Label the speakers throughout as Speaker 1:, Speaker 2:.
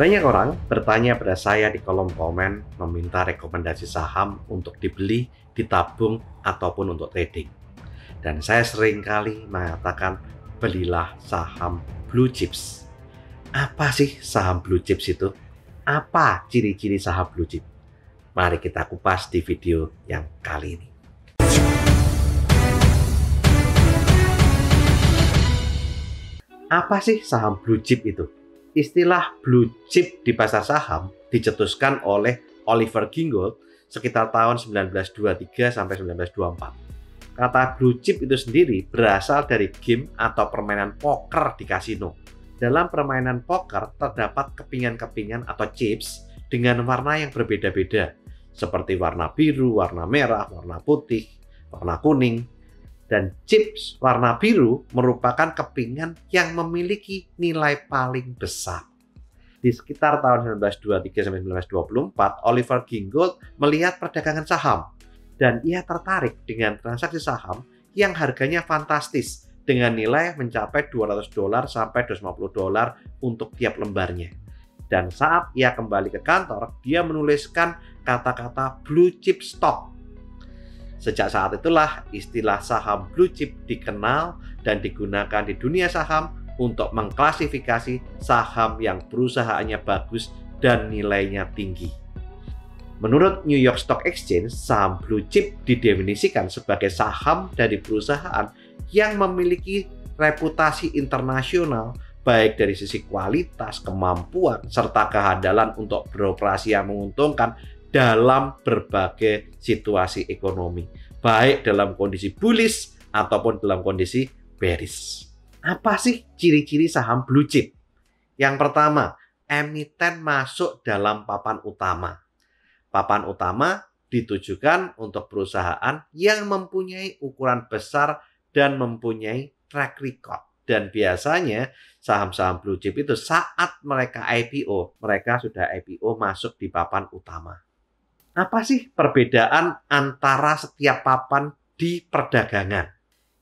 Speaker 1: Banyak orang bertanya pada saya di kolom komen meminta rekomendasi saham untuk dibeli, ditabung, ataupun untuk trading. Dan saya sering kali mengatakan belilah saham blue chips. Apa sih saham blue chips itu? Apa ciri-ciri saham blue chip? Mari kita kupas di video yang kali ini. Apa sih saham blue chip itu? Istilah blue chip di pasar saham dicetuskan oleh Oliver Gingold sekitar tahun 1923 sampai 1924. Kata blue chip itu sendiri berasal dari game atau permainan poker di kasino. Dalam permainan poker terdapat kepingan-kepingan atau chips dengan warna yang berbeda-beda, seperti warna biru, warna merah, warna putih, warna kuning, dan chips warna biru merupakan kepingan yang memiliki nilai paling besar. Di sekitar tahun 1923 1924, Oliver Gingold melihat perdagangan saham dan ia tertarik dengan transaksi saham yang harganya fantastis dengan nilai mencapai 200 dolar sampai 250 dolar untuk tiap lembarnya. Dan saat ia kembali ke kantor, dia menuliskan kata-kata blue chip stock Sejak saat itulah istilah saham blue chip dikenal dan digunakan di dunia saham untuk mengklasifikasi saham yang perusahaannya bagus dan nilainya tinggi. Menurut New York Stock Exchange, saham blue chip didefinisikan sebagai saham dari perusahaan yang memiliki reputasi internasional baik dari sisi kualitas, kemampuan, serta kehandalan untuk beroperasi yang menguntungkan dalam berbagai situasi ekonomi, baik dalam kondisi bullish ataupun dalam kondisi bearish. Apa sih ciri-ciri saham blue chip? Yang pertama, emiten masuk dalam papan utama. Papan utama ditujukan untuk perusahaan yang mempunyai ukuran besar dan mempunyai track record. Dan biasanya saham-saham blue chip itu saat mereka IPO, mereka sudah IPO masuk di papan utama apa sih perbedaan antara setiap papan di perdagangan?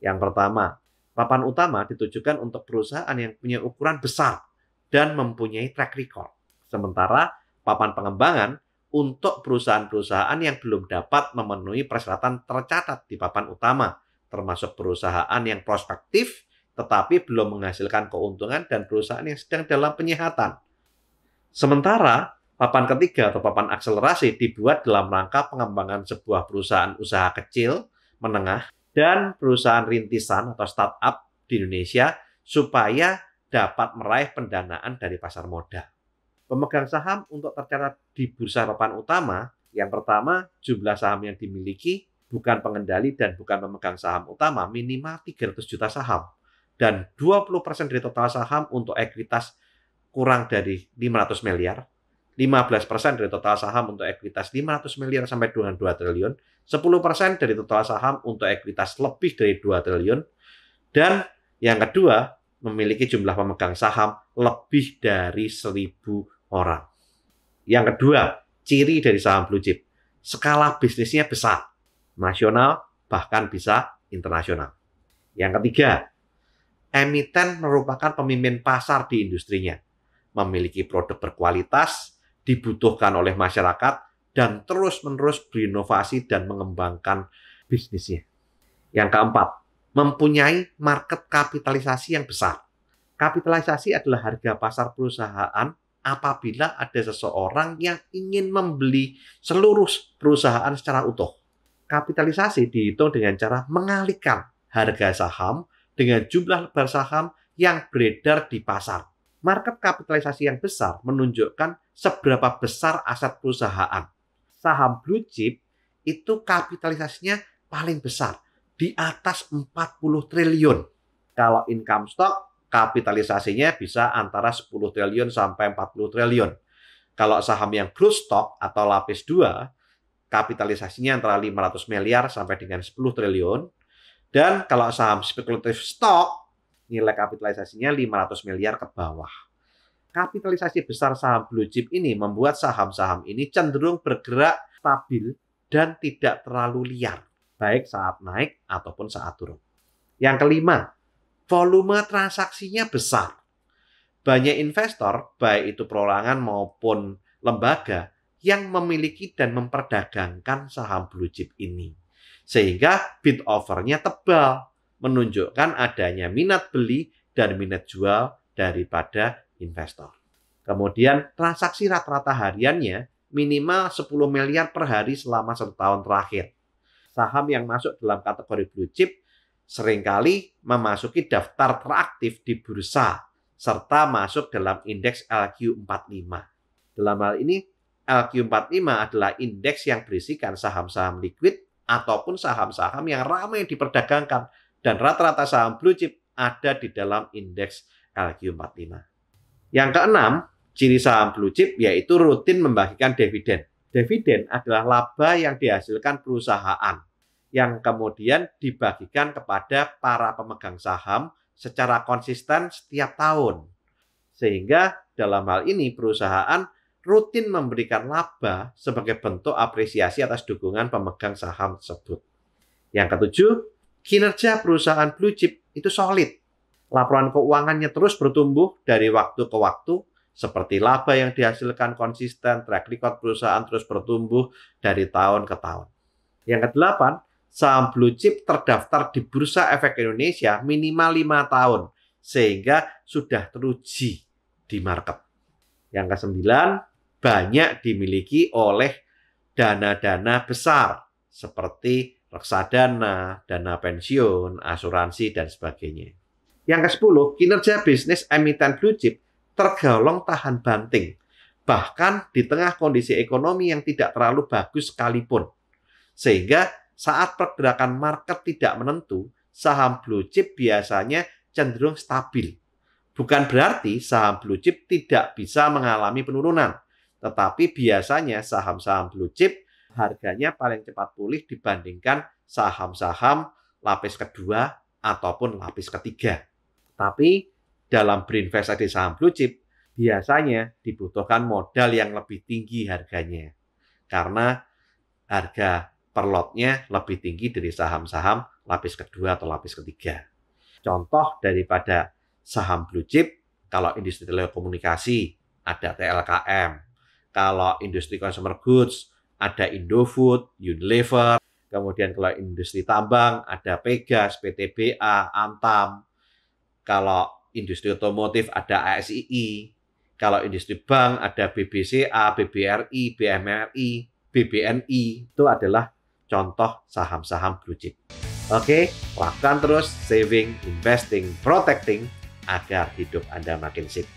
Speaker 1: Yang pertama, papan utama ditujukan untuk perusahaan yang punya ukuran besar dan mempunyai track record. Sementara papan pengembangan untuk perusahaan-perusahaan yang belum dapat memenuhi persyaratan tercatat di papan utama, termasuk perusahaan yang prospektif tetapi belum menghasilkan keuntungan dan perusahaan yang sedang dalam penyihatan. Sementara Papan ketiga atau papan akselerasi dibuat dalam rangka pengembangan sebuah perusahaan usaha kecil, menengah, dan perusahaan rintisan atau startup di Indonesia supaya dapat meraih pendanaan dari pasar modal. Pemegang saham untuk tercatat di bursa papan utama, yang pertama jumlah saham yang dimiliki bukan pengendali dan bukan pemegang saham utama minimal 300 juta saham dan 20% dari total saham untuk ekuitas kurang dari 500 miliar 15% dari total saham untuk ekuitas 500 miliar sampai dengan 2 triliun, 10% dari total saham untuk ekuitas lebih dari 2 triliun, dan yang kedua memiliki jumlah pemegang saham lebih dari 1000 orang. Yang kedua, ciri dari saham blue chip, skala bisnisnya besar, nasional bahkan bisa internasional. Yang ketiga, emiten merupakan pemimpin pasar di industrinya, memiliki produk berkualitas, dibutuhkan oleh masyarakat dan terus-menerus berinovasi dan mengembangkan bisnisnya. Yang keempat, mempunyai market kapitalisasi yang besar. Kapitalisasi adalah harga pasar perusahaan apabila ada seseorang yang ingin membeli seluruh perusahaan secara utuh. Kapitalisasi dihitung dengan cara mengalihkan harga saham dengan jumlah lebar saham yang beredar di pasar. Market kapitalisasi yang besar menunjukkan seberapa besar aset perusahaan. Saham blue chip itu kapitalisasinya paling besar di atas 40 triliun. Kalau income stock kapitalisasinya bisa antara 10 triliun sampai 40 triliun. Kalau saham yang growth stock atau lapis 2 kapitalisasinya antara 500 miliar sampai dengan 10 triliun. Dan kalau saham spekulatif stock nilai kapitalisasinya 500 miliar ke bawah kapitalisasi besar saham blue chip ini membuat saham-saham ini cenderung bergerak stabil dan tidak terlalu liar, baik saat naik ataupun saat turun. Yang kelima, volume transaksinya besar. Banyak investor, baik itu perorangan maupun lembaga, yang memiliki dan memperdagangkan saham blue chip ini. Sehingga bid offernya tebal, menunjukkan adanya minat beli dan minat jual daripada investor. Kemudian transaksi rata-rata hariannya minimal 10 miliar per hari selama satu tahun terakhir. Saham yang masuk dalam kategori blue chip seringkali memasuki daftar teraktif di bursa serta masuk dalam indeks LQ45. Dalam hal ini, LQ45 adalah indeks yang berisikan saham-saham liquid ataupun saham-saham yang ramai diperdagangkan dan rata-rata saham blue chip ada di dalam indeks LQ45. Yang keenam, ciri saham blue chip yaitu rutin membagikan dividen. Dividen adalah laba yang dihasilkan perusahaan yang kemudian dibagikan kepada para pemegang saham secara konsisten setiap tahun. Sehingga dalam hal ini perusahaan rutin memberikan laba sebagai bentuk apresiasi atas dukungan pemegang saham tersebut. Yang ketujuh, kinerja perusahaan blue chip itu solid laporan keuangannya terus bertumbuh dari waktu ke waktu, seperti laba yang dihasilkan konsisten, track record perusahaan terus bertumbuh dari tahun ke tahun. Yang kedelapan, saham blue chip terdaftar di Bursa Efek Indonesia minimal lima tahun, sehingga sudah teruji di market. Yang kesembilan, banyak dimiliki oleh dana-dana besar seperti reksadana, dana pensiun, asuransi, dan sebagainya. Yang ke-10, kinerja bisnis emiten blue chip tergolong tahan banting, bahkan di tengah kondisi ekonomi yang tidak terlalu bagus sekalipun. Sehingga saat pergerakan market tidak menentu, saham blue chip biasanya cenderung stabil. Bukan berarti saham blue chip tidak bisa mengalami penurunan, tetapi biasanya saham-saham blue chip harganya paling cepat pulih dibandingkan saham-saham lapis kedua ataupun lapis ketiga. Tapi dalam berinvestasi saham blue chip, biasanya dibutuhkan modal yang lebih tinggi harganya. Karena harga per lotnya lebih tinggi dari saham-saham lapis kedua atau lapis ketiga. Contoh daripada saham blue chip, kalau industri telekomunikasi ada TLKM, kalau industri consumer goods ada Indofood, Unilever, kemudian kalau industri tambang ada Pegas, PTBA, Antam, kalau industri otomotif ada ASII, kalau industri bank ada BBCA, BBRI, BMRI, BBNI. Itu adalah contoh saham-saham blue chip. Oke, lakukan terus saving, investing, protecting agar hidup Anda makin sip.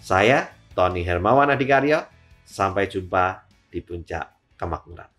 Speaker 1: Saya Tony Hermawan Adikaryo, sampai jumpa di puncak kemakmuran.